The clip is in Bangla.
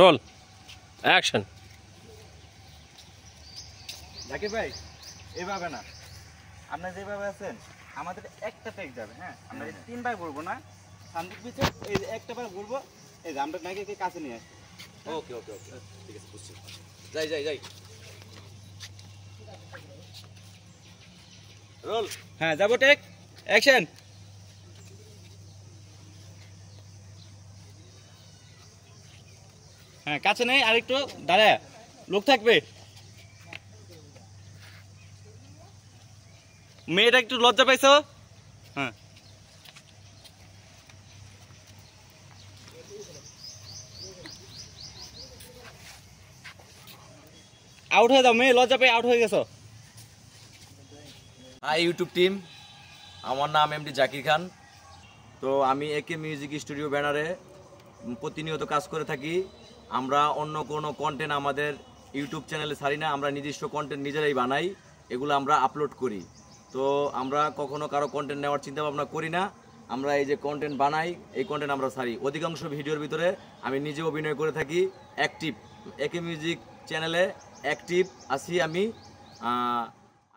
রোল অ্যাকশন জাকির ভাই এভাবে না আপনারা যেভাবে আছেন আমাদের একটা পেক যাবে হ্যাঁ আমরা তিনবার ঘুরবো না সামনের পিছে এই একটা বার ঘুরবো এই যে আমরা নাকি কাছে নিয়ে আসবো ওকে ওকে ওকে ঠিক আছে বুঝছি যাই যাই যাই রোল হ্যাঁ যাবো টেক অ্যাকশন হ্যাঁ কাছে নেই আর একটু দাঁড়ায় লোক থাকবে মেয়েটা একটু লজ্জা পাইছো হ্যাঁ আউট হয়ে যাও মেয়ে লজ্জা পেয়ে আউট হয়ে গেছো হাই ইউটিউব টিম আমার নাম এম ডি জাকির খান তো আমি একে মিউজিক স্টুডিও ব্যানারে প্রতিনিয়ত কাজ করে থাকি আমরা অন্য কোনো কন্টেন্ট আমাদের ইউটিউব চ্যানেলে ছাড়ি না আমরা নিজস্ব কন্টেন্ট নিজেরাই বানাই এগুলো আমরা আপলোড করি তো আমরা কখনো কারো কন্টেন্ট নেওয়ার চিন্তা ভাবনা করি না আমরা এই যে কন্টেন্ট বানাই এই কন্টেন্ট আমরা ছাড়ি অধিকাংশ ভিডিওর ভিতরে আমি নিজে অভিনয় করে থাকি অ্যাক্টিভ একে মিউজিক চ্যানেলে অ্যাক্টিভ আছি আমি